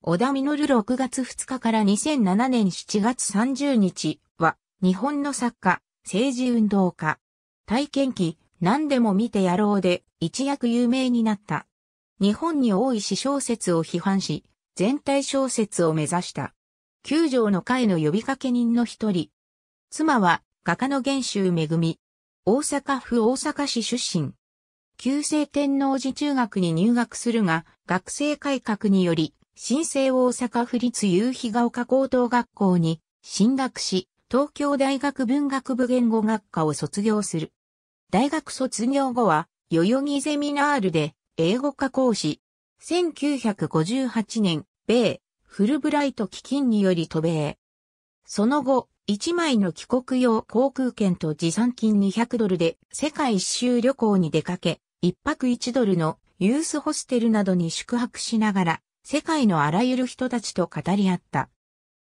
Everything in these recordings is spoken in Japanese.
小田実6月2日から2007年7月30日は、日本の作家、政治運動家。体験記、何でも見てやろうで、一躍有名になった。日本に多い詩小説を批判し、全体小説を目指した。九条の会の呼びかけ人の一人。妻は、画家の玄州恵。大阪府大阪市出身。旧制天皇寺中学に入学するが、学生改革により、新生大阪府立夕日が丘高等学校に進学し、東京大学文学部言語学科を卒業する。大学卒業後は、代々木ゼミナールで英語科講師。1958年、米、フルブライト基金により渡米。その後、1枚の帰国用航空券と持参金200ドルで世界一周旅行に出かけ、一泊1ドルのユースホステルなどに宿泊しながら世界のあらゆる人たちと語り合った。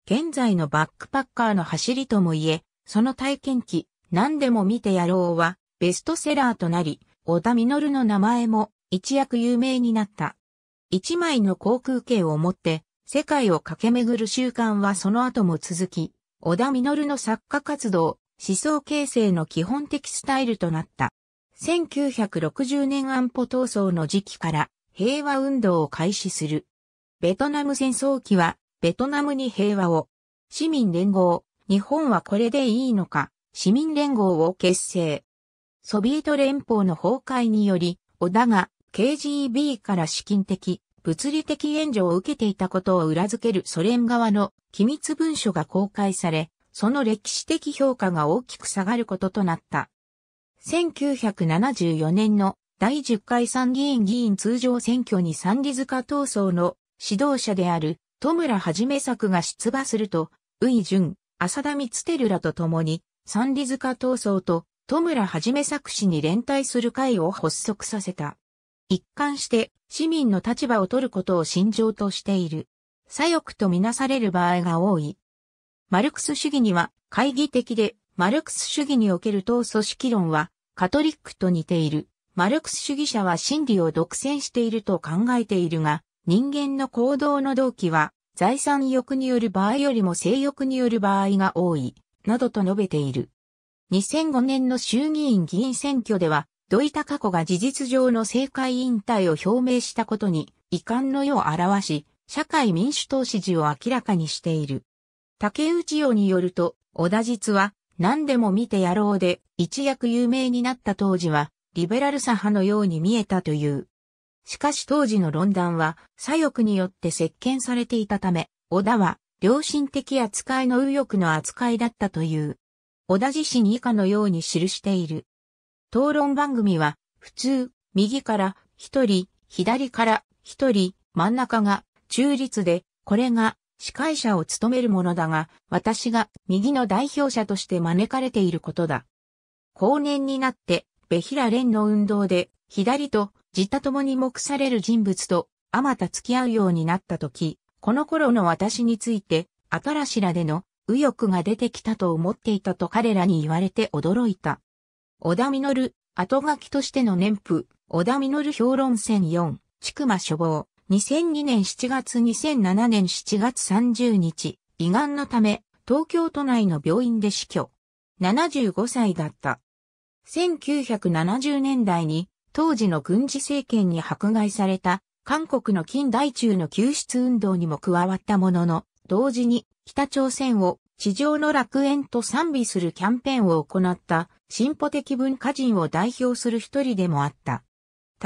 現在のバックパッカーの走りともいえ、その体験記、何でも見てやろうは、ベストセラーとなり、小田実の名前も一躍有名になった。一枚の航空券を持って、世界を駆け巡る習慣はその後も続き、小田実の作家活動、思想形成の基本的スタイルとなった。1960年安保闘争の時期から平和運動を開始する。ベトナム戦争期は、ベトナムに平和を。市民連合、日本はこれでいいのか、市民連合を結成。ソビエト連邦の崩壊により、小田が KGB から資金的、物理的援助を受けていたことを裏付けるソ連側の機密文書が公開され、その歴史的評価が大きく下がることとなった。1974年の第10回参議院議員通常選挙に三里塚闘争の指導者である、戸村はじめ作が出馬すると、ウイ・ジュン、浅田光輝らと共に、三里塚闘争と、戸村はじめ作詞に連帯する会を発足させた。一貫して、市民の立場を取ることを信条としている。左翼とみなされる場合が多い。マルクス主義には、懐疑的で、マルクス主義における党組織論は、カトリックと似ている。マルクス主義者は真理を独占していると考えているが、人間の行動の動機は、財産欲による場合よりも性欲による場合が多い、などと述べている。2005年の衆議院議員選挙では、土井隆子が事実上の政界引退を表明したことに遺憾の意を表し、社会民主党支持を明らかにしている。竹内洋によると、小田実は何でも見てやろうで一躍有名になった当時は、リベラル左派のように見えたという。しかし当時の論壇は左翼によって席巻されていたため、小田は良心的扱いの右翼の扱いだったという。小田自身以下のように記している。討論番組は、普通、右から一人、左から一人、真ん中が中立で、これが司会者を務めるものだが、私が右の代表者として招かれていることだ。後年になって、ベヒラ連の運動で、左と自他共に目される人物と、あまた付き合うようになった時、この頃の私について、新しらでの右翼が出てきたと思っていたと彼らに言われて驚いた。小田実、後書きとしての年譜、小田実評論戦4、ちくま処方、2002年7月2007年7月30日、胃がんのため、東京都内の病院で死去。75歳だった。1970年代に当時の軍事政権に迫害された韓国の近代中の救出運動にも加わったものの、同時に北朝鮮を地上の楽園と賛美するキャンペーンを行った進歩的文化人を代表する一人でもあった。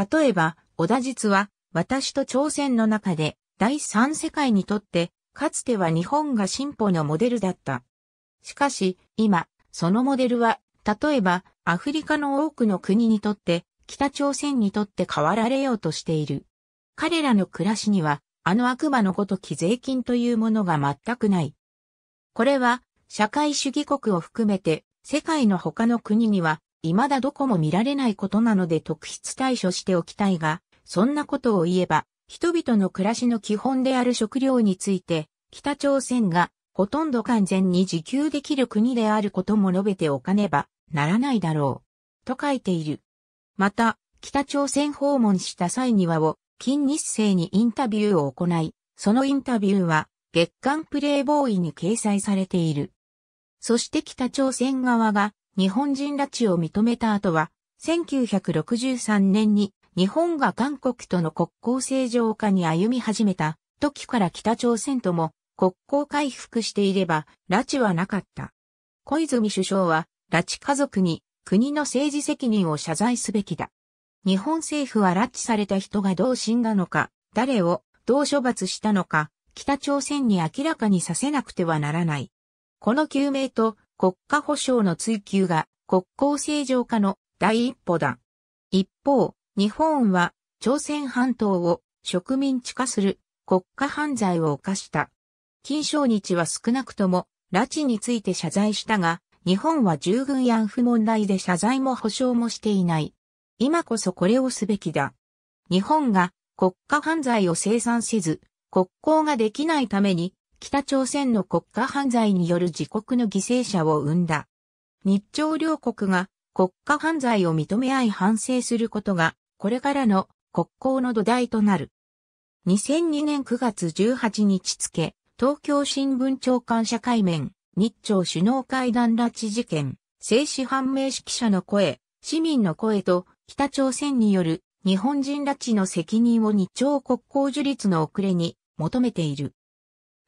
例えば、小田実は私と朝鮮の中で第三世界にとってかつては日本が進歩のモデルだった。しかし、今、そのモデルは、例えば、アフリカの多くの国にとって、北朝鮮にとって変わられようとしている。彼らの暮らしには、あの悪魔のごとき税金というものが全くない。これは、社会主義国を含めて、世界の他の国には、未だどこも見られないことなので特筆対処しておきたいが、そんなことを言えば、人々の暮らしの基本である食料について、北朝鮮がほとんど完全に自給できる国であることも述べておかねばならないだろう。と書いている。また、北朝鮮訪問した際にはを、金日成にインタビューを行い、そのインタビューは、月刊プレイボーイに掲載されている。そして北朝鮮側が日本人拉致を認めた後は、1963年に日本が韓国との国交正常化に歩み始めた時から北朝鮮とも国交回復していれば拉致はなかった。小泉首相は拉致家族に国の政治責任を謝罪すべきだ。日本政府は拉致された人がどう死んだのか、誰をどう処罰したのか、北朝鮮に明らかにさせなくてはならない。この究明と国家保障の追求が国交正常化の第一歩だ。一方、日本は朝鮮半島を植民地化する国家犯罪を犯した。金正日は少なくとも拉致について謝罪したが、日本は従軍慰安婦問題で謝罪も保証もしていない。今こそこれをすべきだ。日本が国家犯罪を生産せず、国交ができないために、北朝鮮の国家犯罪による自国の犠牲者を生んだ。日朝両国が国家犯罪を認め合い反省することが、これからの国交の土台となる。2002年9月18日付、東京新聞長官社会面。日朝首脳会談拉致事件、静止判明揮者の声、市民の声と北朝鮮による日本人拉致の責任を日朝国交樹立の遅れに求めている。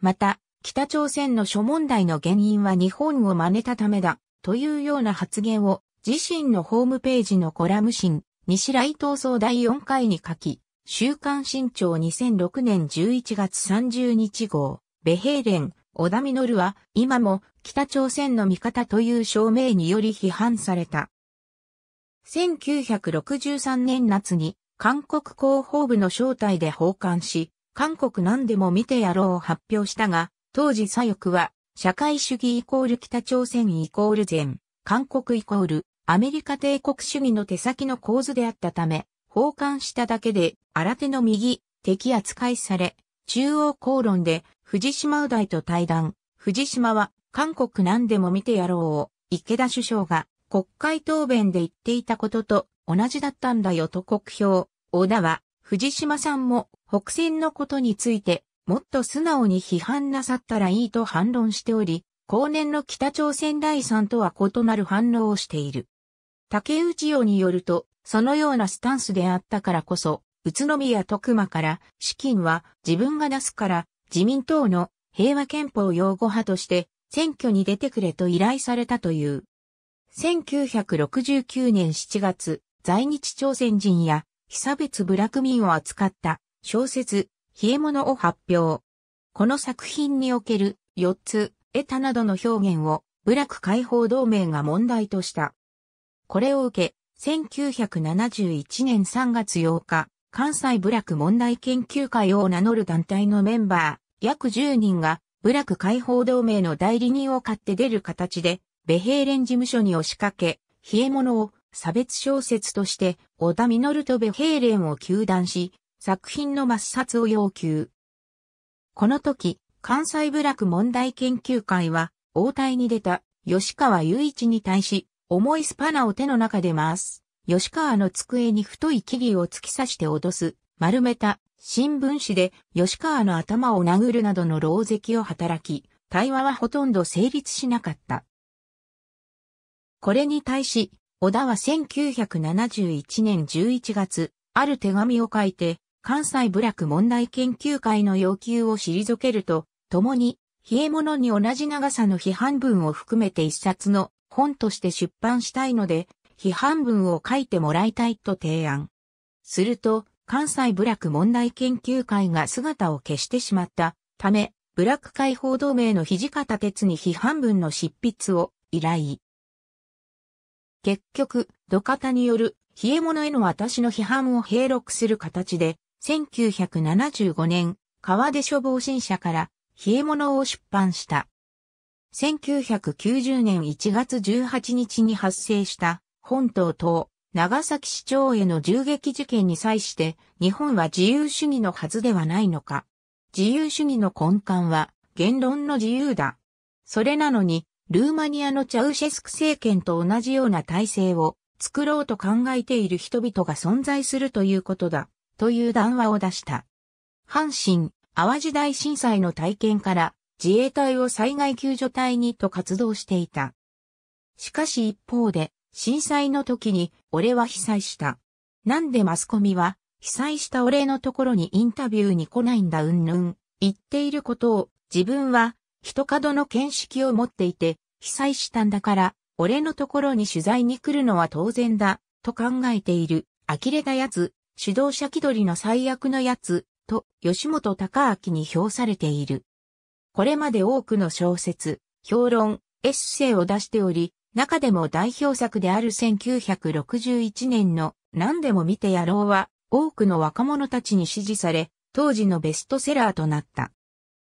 また、北朝鮮の諸問題の原因は日本を真似たためだ、というような発言を自身のホームページのコラム新、西来東総第4回に書き、週刊新潮2006年11月30日号、米兵連、小田実は今も北朝鮮の味方という証明により批判された。1963年夏に韓国広報部の招待で訪韓し、韓国何でも見てやろうを発表したが、当時左翼は社会主義イコール北朝鮮イコール前、韓国イコールアメリカ帝国主義の手先の構図であったため、訪韓しただけで新手の右、敵扱いされ、中央公論で藤島う大と対談。藤島は、韓国何でも見てやろうを、池田首相が国会答弁で言っていたことと同じだったんだよと国評。小田は、藤島さんも北戦のことについて、もっと素直に批判なさったらいいと反論しており、後年の北朝鮮第三とは異なる反応をしている。竹内雄によると、そのようなスタンスであったからこそ、宇都宮徳馬から資金は自分が出すから自民党の平和憲法擁護派として選挙に出てくれと依頼されたという。1969年7月、在日朝鮮人や被差別部落民を扱った小説、冷え物を発表。この作品における4つ、得たなどの表現を部落解放同盟が問題とした。これを受け、1971年3月8日、関西部落問題研究会を名乗る団体のメンバー、約10人が、部落解放同盟の代理人を買って出る形で、ベヘイレン事務所に押しかけ、冷え物を差別小説として、小田実とベヘイレンを求断し、作品の抹殺を要求。この時、関西部落問題研究会は、応対に出た吉川雄一に対し、重いスパナを手の中で回す。吉川の机に太い木々を突き刺して脅す、丸めた、新聞紙で吉川の頭を殴るなどの牢石を働き、対話はほとんど成立しなかった。これに対し、小田は1971年11月、ある手紙を書いて、関西部落問題研究会の要求を退けると、共に、冷え物に同じ長さの批判文を含めて一冊の本として出版したいので、批判文を書いてもらいたいと提案。すると、関西部落問題研究会が姿を消してしまったため、部落解放同盟の土方哲に批判文の執筆を依頼。結局、土方による、冷え物への私の批判を併録する形で、1975年、川出処防新社から、冷え物を出版した。1990年1月18日に発生した、本島と長崎市長への銃撃事件に際して日本は自由主義のはずではないのか。自由主義の根幹は言論の自由だ。それなのに、ルーマニアのチャウシェスク政権と同じような体制を作ろうと考えている人々が存在するということだ、という談話を出した。阪神、淡路大震災の体験から自衛隊を災害救助隊にと活動していた。しかし一方で、震災の時に、俺は被災した。なんでマスコミは、被災した俺のところにインタビューに来ないんだうんぬん、言っていることを、自分は、人角の見識を持っていて、被災したんだから、俺のところに取材に来るのは当然だ、と考えている、呆れたやつ、主導者気取りの最悪のやつ、と、吉本隆明に評されている。これまで多くの小説、評論、エッセイを出しており、中でも代表作である1961年の何でも見てやろうは多くの若者たちに支持され、当時のベストセラーとなった。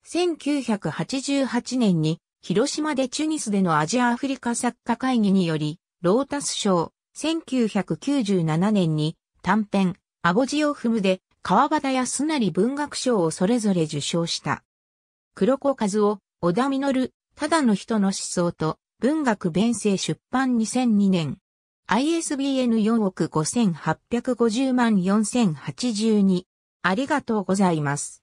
1988年に広島でチュニスでのアジアアフリカ作家会議により、ロータス賞、1997年に短編、アボジオフムで川端康成文学賞をそれぞれ受賞した。黒子和夫、小田実、ただの人の思想と文学弁声出版2002年。ISBN 4億5850万4082。ありがとうございます。